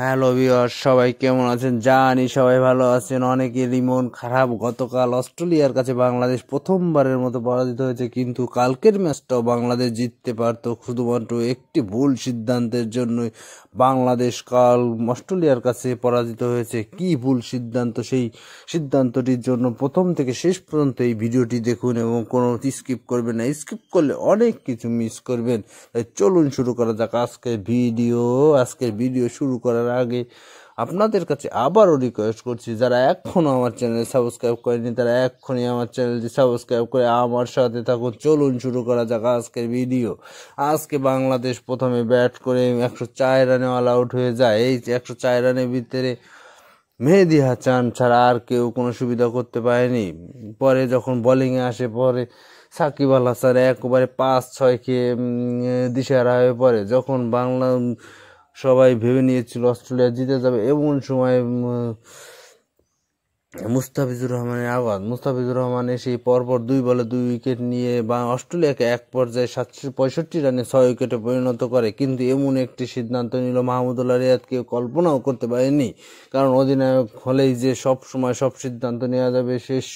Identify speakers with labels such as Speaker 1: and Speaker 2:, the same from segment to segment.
Speaker 1: hello বিয়ার সবাই কেমন আছেন জানি সবাই ভালো আছেন অনেকেরই মন খারাপ গতকাল অস্ট্রেলিয়ার কাছে বাংলাদেশ প্রথমবারের মতো পরাজিত হয়েছে কিন্তু কালকের ম্যাচটাও বাংলাদেশ জিততে পারত শুধুমাত্র একটি ভুল সিদ্ধান্তের জন্যই বাংলাদেশ কাল অস্ট্রেলিয়ার কাছে পরাজিত হয়েছে কি ভুল সিদ্ধান্ত সেই সিদ্ধান্তটির জন্য প্রথম থেকে শেষ পর্যন্ত এই ভিডিওটি দেখুন এবং কোনো স্কিপ করবেন না স্কিপ করলে অনেক কিছু মিস করবেন তাই চলুন শুরু করা যাক আজকের ভিডিও আজকের ভিডিও শুরু করার করার আগে আপনাদের কাছে আবারও রিকোয়েস্ট করছি যারা এখনও আমার চ্যানেল সাবস্ক্রাইব করেনি তারা এক্ষুনি আমার চ্যানেলটি সাবস্ক্রাইব করে আমার সাথে থাকুন চলুন শুরু করা যাক আজকের ভিডিও আজকে বাংলাদেশ প্রথমে ব্যাট করে একশো চার রানে অল আউট হয়ে যায় এই একশো চার রানের ভিতরে মেহেদি হাসান ছাড়া আর কেউ কোনো সুবিধা করতে পারেনি পরে যখন বলিংয়ে আসে পরে সাকিব আল হাসান একবারে পাঁচ ছয় খেয়ে দিশেহারা হয়ে পড়ে যখন বাংলা সবাই ভেবে নিয়েছিল অস্ট্রেলিয়া জিতে যাবে এমন সময় মুস্তাফিজুর রহমানের আঘাত মুস্তাফিজুর রহমান এসে পরপর দুই বলে দুই উইকেট নিয়ে বা অস্ট্রেলিয়াকে এক পর্যায়ে সাতশো পঁয়ষট্টি রানে ছয় উইকেটে পরিণত করে কিন্তু এমন একটি সিদ্ধান্ত নিল মাহমুদুল্লাহ রিয়াদ কেউ কল্পনাও করতে পারেনি কারণ অধিনায়ক হলেই যে সব সময় সব সিদ্ধান্ত নেওয়া যাবে শেষ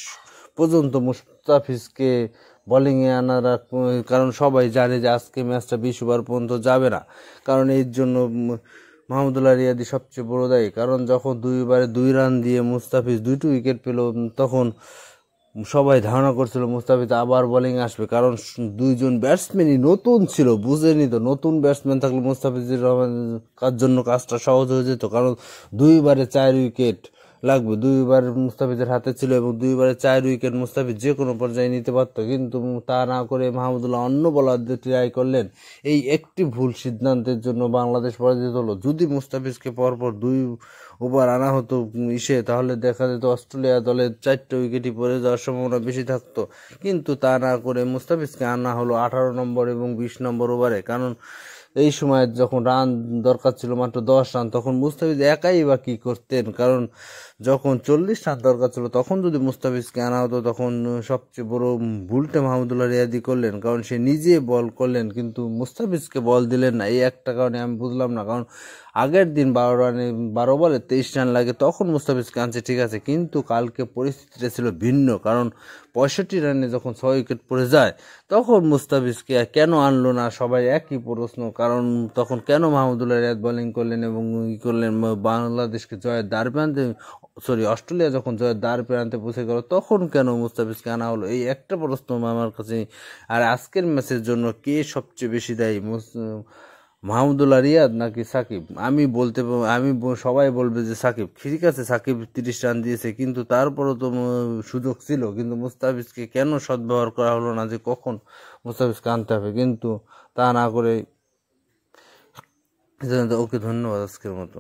Speaker 1: পর্যন্ত মুস্তাফিজকে বোলিংয়ে আনার কারণ সবাই জানে যে আজকে ম্যাচটা বিশ ওভার পর্যন্ত যাবে না কারণ এর জন্য মাহমুদুল্লাহ রিয়াদি সবচেয়ে বড় দায়ী কারণ যখন দুই ওভারে দুই রান দিয়ে মুস্তাফিজ দুইটি উইকেট পেল তখন সবাই ধারণা করছিল মুস্তাফিজ আবার বোলিং আসবে কারণ দুইজন ব্যাটসম্যানই নতুন ছিল বুঝে নিত নতুন ব্যাটসম্যান থাকলে মুস্তাফিজুর রহমান কার জন্য কাজটা সহজ হয়ে যেত কারণ দুইবারে চার উইকেট লাগবে দুইবার মুস্তাফিজের হাতে ছিল এবং দুইবারে চার উইকেট মুস্তাফিজ যে কোনো পর্যায়ে নিতে পারত কিন্তু তা না করে মাহমুদুল্লাহ অন্য বলারদের ট্রাই করলেন এই একটি ভুল সিদ্ধান্তের জন্য বাংলাদেশ পরাজিত হলো যদি মুস্তাফিজকে পরপর দুই ওভার আনা হতো ইসে তাহলে দেখা যেত অস্ট্রেলিয়া দলের চারটে উইকেটই পড়ে যাওয়ার সম্ভাবনা বেশি থাকতো কিন্তু তা না করে মুস্তাফিজকে আনা হলো আঠারো নম্বর এবং বিশ নম্বর ওভারে কারণ এই সময় যখন রান দরকার ছিল মাত্র দশ রান তখন মুস্তাফিজ একাই বা কী করতেন কারণ যখন চল্লিশ রান দরকার ছিল তখন যদি মুস্তাফিজকে আনা হতো তখন সবচেয়ে বড় ভুলটা মাহমুদুল্লাহ রিয়াদি করলেন কারণ সে নিজে বল করলেন কিন্তু মুস্তাফিজকে বল দিলেন না এই একটা কারণে আমি বুঝলাম না কারণ আগের দিন বারো রানে বারো বলে তেইশ রান লাগে তখন মুস্তাফিজকে আনছে ঠিক আছে কিন্তু কালকে পরিস্থিতিটা ছিল ভিন্ন কারণ পঁয়ষট্টি রানে যখন ছয় উইকেট পড়ে যায় তখন মুস্তাফিজকে কেন আনলো না সবাই একই প্রশ্ন কারণ তখন কেন মাহমুদুল্লাহ রিয়াদ বোলিং করলেন এবং ই করলেন বাংলাদেশকে জয়ের দ্বার প্রান্তে সরি অস্ট্রেলিয়া যখন জয়ের দ্বার প্রান্তে পৌঁছে গেল তখন কেন মুস্তাফিজকে আনা হলো এই একটা প্রশ্ন আমার কাছে আর আজকের ম্যাচের জন্য কে সবচেয়ে বেশি দায়ী মাহমুদুল্লাহ রিয়াদ নাকি সাকিব আমি বলতে আমি সবাই বলবে যে সাকিব ঠিক আছে সাকিব তিরিশ রান দিয়েছে কিন্তু তারপরও তো সুযোগ ছিল কিন্তু মুস্তাফিজকে কেন সদ্ব্যবহার করা হলো না যে কখন মুস্তাফিজকে আনতে হবে কিন্তু তা না করে 全然奥 ধন্যবাদ আজকের মতো